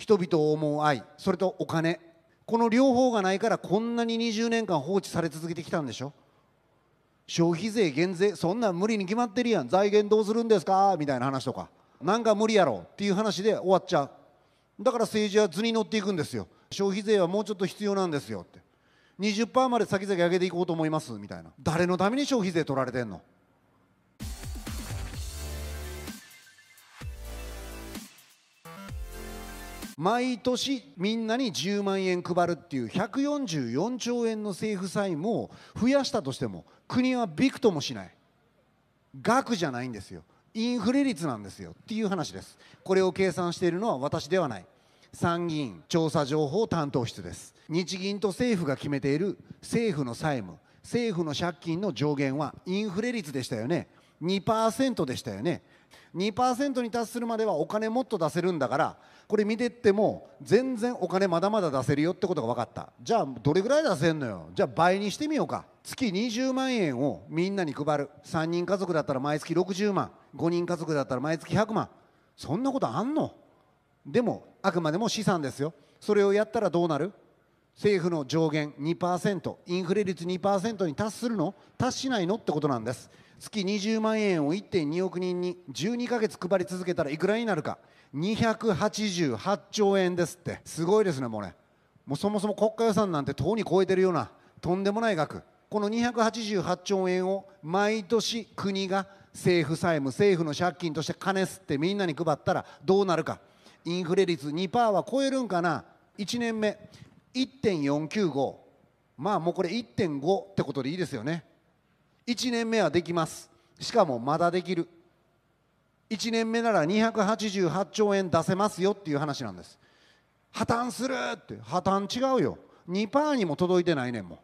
人々を思う愛それとお金この両方がないからこんなに20年間放置され続けてきたんでしょ消費税減税そんなん無理に決まってるやん財源どうするんですかみたいな話とかなんか無理やろっていう話で終わっちゃうだから政治は図に乗っていくんですよ消費税はもうちょっと必要なんですよって20%まで先々上げていこうと思いますみたいな誰のために消費税取られてんの毎年みんなに10万円配るっていう144兆円の政府債務を増やしたとしても国はびくともしない額じゃないんですよインフレ率なんですよっていう話ですこれを計算しているのは私ではない参議院調査情報担当室です日銀と政府が決めている政府の債務政府の借金の上限はインフレ率でしたよね2%でしたよね2%に達するまではお金もっと出せるんだからこれ見てっても全然お金まだまだ出せるよってことが分かったじゃあどれぐらい出せんのよじゃあ倍にしてみようか月20万円をみんなに配る3人家族だったら毎月60万5人家族だったら毎月100万そんなことあんのでもあくまでも資産ですよそれをやったらどうなる政府の上限2%インフレ率2%に達するの達しないのってことなんです月20万円を1.2億人に12か月配り続けたらいくらになるか288兆円ですってすごいですねもうねもうそもそも国家予算なんてとうに超えてるようなとんでもない額この288兆円を毎年国が政府債務政府の借金として金すってみんなに配ったらどうなるかインフレ率2%は超えるんかな1年目1.495まあもうこれ1.5ってことでいいですよね1年目はできますしかもまだできる1年目なら288兆円出せますよっていう話なんです破綻するって破綻違うよ2%にも届いてないねんも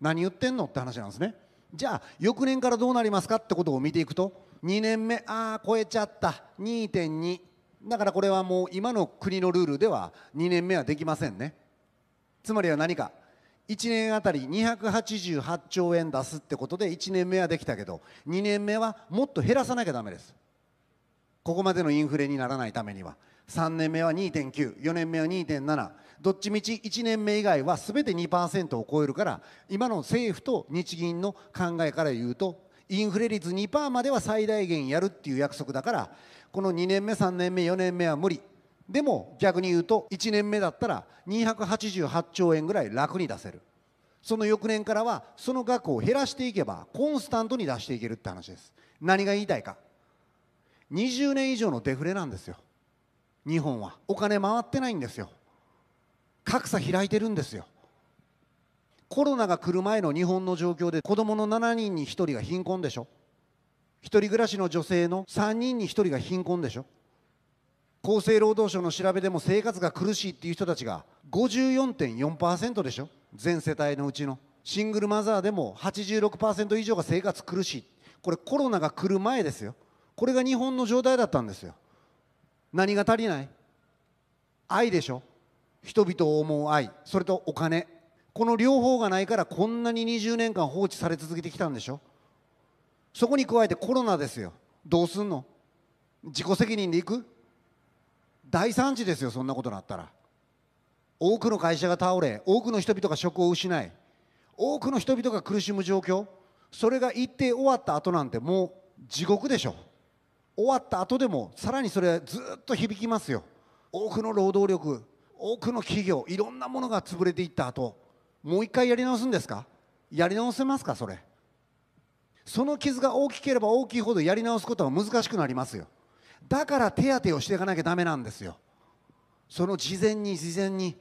何言ってんのって話なんですねじゃあ翌年からどうなりますかってことを見ていくと2年目ああ超えちゃった2.2だからこれはもう今の国のルールでは2年目はできませんねつまりは何か1年あたり288兆円出すってことで1年目はできたけど2年目はもっと減らさなきゃだめですここまでのインフレにならないためには3年目は2.94年目は2.7どっちみち1年目以外は全て2%を超えるから今の政府と日銀の考えから言うとインフレ率2%までは最大限やるっていう約束だからこの2年目3年目4年目は無理でも逆に言うと1年目だったら288兆円ぐらい楽に出せるその翌年からはその額を減らしていけばコンスタントに出していけるって話です何が言いたいか20年以上のデフレなんですよ日本はお金回ってないんですよ格差開いてるんですよコロナが来る前の日本の状況で子どもの7人に1人が貧困でしょ1人暮らしの女性の3人に1人が貧困でしょ厚生労働省の調べでも生活が苦しいっていう人たちが54.4%でしょ全世帯のうちのシングルマザーでも86%以上が生活苦しいこれコロナが来る前ですよこれが日本の状態だったんですよ何が足りない愛でしょ人々を思う愛それとお金この両方がないからこんなに20年間放置され続けてきたんでしょそこに加えてコロナですよどうすんの自己責任でいく大惨事ですよそんなことなったら多くの会社が倒れ多くの人々が職を失い多くの人々が苦しむ状況それが一定終わった後なんてもう地獄でしょ終わった後でもさらにそれずっと響きますよ多くの労働力多くの企業いろんなものが潰れていった後もう一回やり直すんですかやり直せますかそれその傷が大きければ大きいほどやり直すことは難しくなりますよだから手当てをしていかなきゃだめなんですよその事前に事前に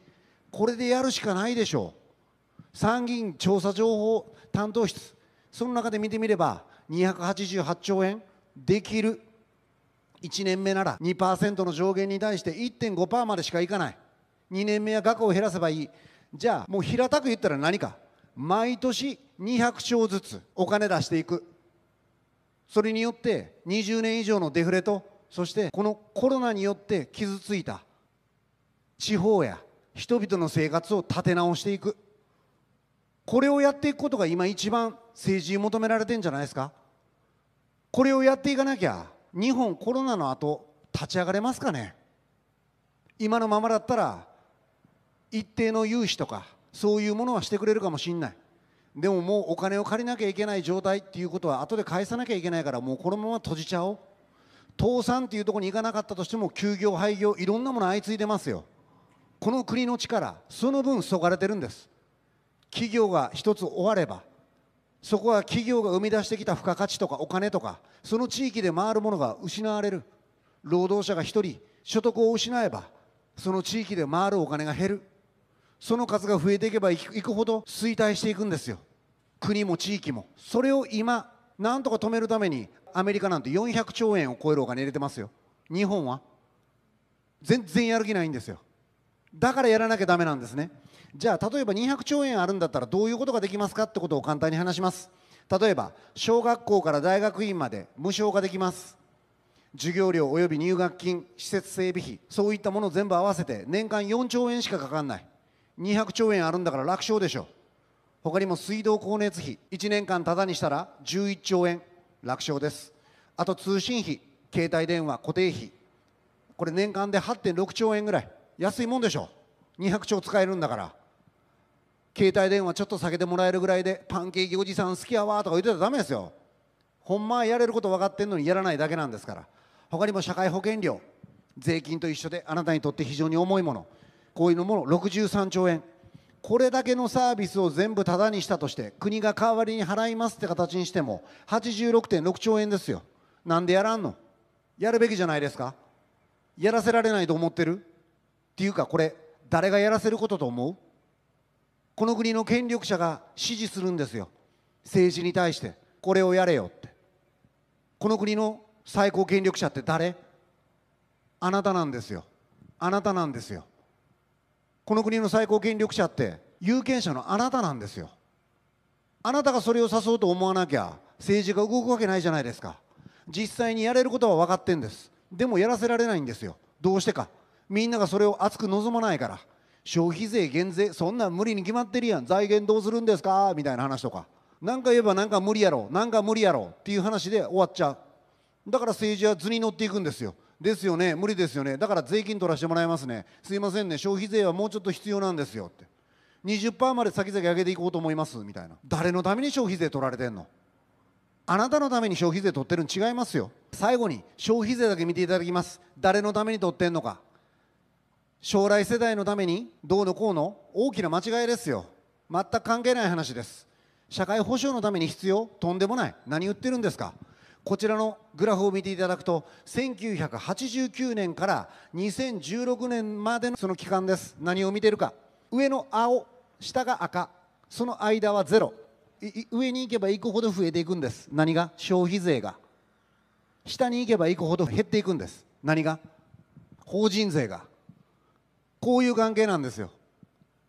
これでやるしかないでしょう参議院調査情報担当室その中で見てみれば288兆円できる1年目なら2%の上限に対して1.5%までしかいかない2年目は額を減らせばいいじゃあもう平たく言ったら何か毎年200兆ずつお金出していくそれによって20年以上のデフレとそしてこのコロナによって傷ついた地方や人々の生活を立て直していくこれをやっていくことが今一番政治に求められてんじゃないですかこれをやっていかなきゃ日本コロナの後立ち上がれますかね今のままだったら一定の融資とかそういうものはしてくれるかもしれないでももうお金を借りなきゃいけない状態っていうことは後で返さなきゃいけないからもうこのまま閉じちゃおう倒産っていうところに行かなかったとしても休業廃業いろんなもの相次いでますよこの国の力その分そがれてるんです企業が一つ終わればそこは企業が生み出してきた付加価値とかお金とかその地域で回るものが失われる労働者が1人所得を失えばその地域で回るお金が減るその数が増えていけばいくほど衰退していくんですよ国も地域もそれを今なんとか止めるためにアメリカなんて400兆円を超えるお金入れてますよ日本は全然やる気ないんですよだからやらなきゃだめなんですねじゃあ例えば200兆円あるんだったらどういうことができますかってことを簡単に話します例えば小学校から大学院まで無償化できます授業料及び入学金施設整備費そういったもの全部合わせて年間4兆円しかかかんない200兆円あるんだから楽勝でしょう。他にも水道光熱費1年間ただにしたら11兆円楽勝ですあと通信費携帯電話固定費これ年間で8.6兆円ぐらい安いもんでしょ200兆使えるんだから携帯電話ちょっと下げてもらえるぐらいでパンケーキおじさん好きやわとか言ってたらダメですよほんまやれること分かってんのにやらないだけなんですから他にも社会保険料税金と一緒であなたにとって非常に重いものこういうのも63兆円これだけのサービスを全部タダにしたとして国が代わりに払いますって形にしても86.6兆円ですよなんでやらんのやるべきじゃないですかやらせられないと思ってるっていうかこれ誰がやらせることと思うこの国の権力者が支持するんですよ政治に対してこれをやれよってこの国の最高権力者って誰あなたなんですよあなたなんですよこの国の最高権力者って有権者のあなたなんですよあなたがそれを誘うと思わなきゃ政治が動くわけないじゃないですか実際にやれることは分かってんですでもやらせられないんですよどうしてかみんながそれを熱く望まないから消費税減税そんなん無理に決まってるやん財源どうするんですかみたいな話とか何か言えば何か無理やろ何か無理やろっていう話で終わっちゃうだから政治は図に乗っていくんですよですよね無理ですよねだから税金取らせてもらいますねすいませんね消費税はもうちょっと必要なんですよって20%まで先々上げていこうと思いますみたいな誰のために消費税取られてんのあなたのために消費税取ってるの違いますよ最後に消費税だけ見ていただきます誰のために取ってんのか将来世代のためにどうのこうの大きな間違いですよ全く関係ない話です社会保障のために必要とんでもない何言ってるんですかこちらのグラフを見ていただくと1989年から2016年までのその期間です何を見てるか上の青下が赤その間はゼロ上に行けば行くほど増えていくんです何が消費税が下に行けば行くほど減っていくんです何が法人税がこういう関係なんですよ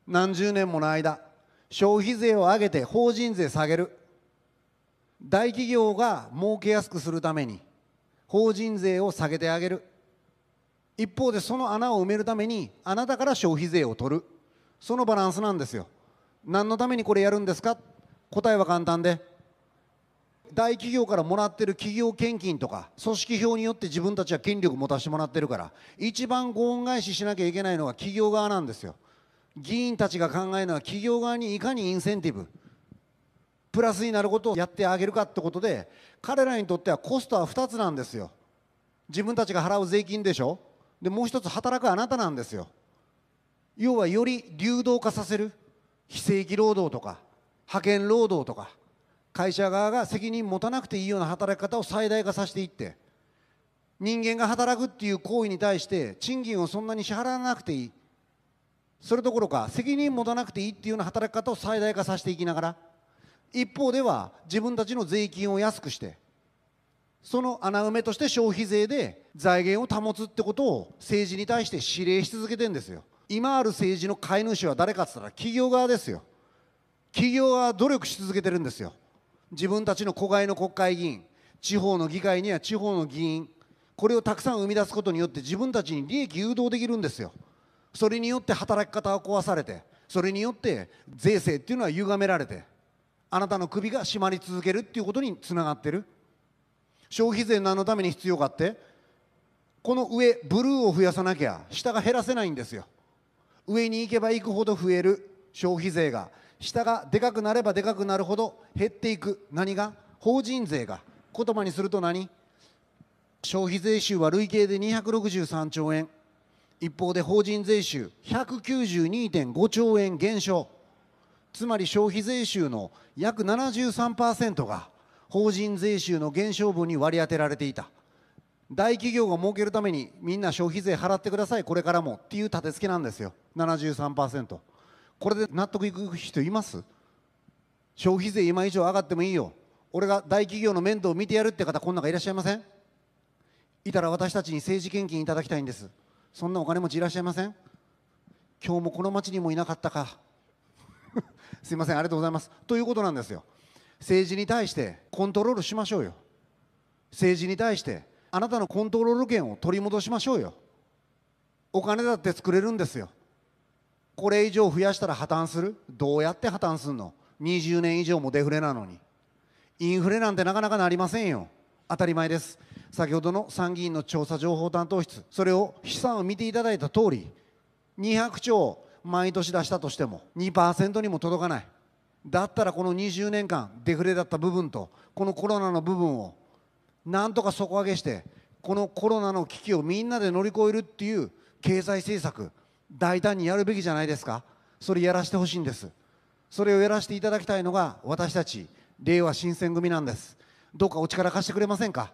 何十年もの間消費税を上げて法人税下げる大企業が儲けやすくするために法人税を下げてあげる一方でその穴を埋めるためにあなたから消費税を取るそのバランスなんですよ何のためにこれやるんですか答えは簡単で大企業からもらってる企業献金とか組織票によって自分たちは権力持たせてもらってるから一番ご恩返ししなきゃいけないのは企業側なんですよ議員たちが考えるのは企業側にいかにインセンティブプラスになることをやってあげるかってことで彼らにとってはコストは2つなんですよ自分たちが払う税金でしょでもう一つ働くあなたなんですよ要はより流動化させる非正規労働とか派遣労働とか会社側が責任持たなくていいような働き方を最大化させていって人間が働くっていう行為に対して賃金をそんなに支払わなくていいそれどころか責任持たなくていいっていうような働き方を最大化させていきながら一方では自分たちの税金を安くしてその穴埋めとして消費税で財源を保つってことを政治に対して指令し続けてんですよ今ある政治の飼い主は誰かっつったら企業側ですよ企業は努力し続けてるんですよ自分たちの子飼いの国会議員地方の議会には地方の議員これをたくさん生み出すことによって自分たちに利益誘導できるんですよそれによって働き方は壊されてそれによって税制っていうのは歪められてあなたの首が締まり続けるっていうことにつながってる消費税何のために必要かってこの上ブルーを増やさなきゃ下が減らせないんですよ上に行けば行くほど増える消費税が下がでかくなればでかくなるほど減っていく何が法人税が言葉にすると何消費税収は累計で263兆円一方で法人税収192.5兆円減少つまり消費税収の約73%が法人税収の減少分に割り当てられていた大企業が儲けるためにみんな消費税払ってくださいこれからもっていう立て付けなんですよ73%これで納得いく人います消費税今以上上がってもいいよ俺が大企業の面倒を見てやるって方こん中いらっしゃいませんいたら私たちに政治献金いただきたいんですそんなお金持ちいらっしゃいません今日もこの町にもいなかったか すいませんありがとうございますということなんですよ政治に対してコントロールしましょうよ政治に対してあなたのコントロール権を取り戻しましょうよお金だって作れるんですよこれ以上増やしたら破綻するどうやって破綻すんの20年以上もデフレなのにインフレなんてなかなかなりませんよ当たり前です先ほどの参議院の調査情報担当室それを資産を見ていただいた通り200兆毎年出したとしても2%にも届かないだったらこの20年間デフレだった部分とこのコロナの部分をなんとか底上げしてこのコロナの危機をみんなで乗り越えるっていう経済政策大胆にやるべきじゃないですかそれやらせてほしいんですそれをやらせていただきたいのが私たち令和新選組なんですどうかお力貸してくれませんか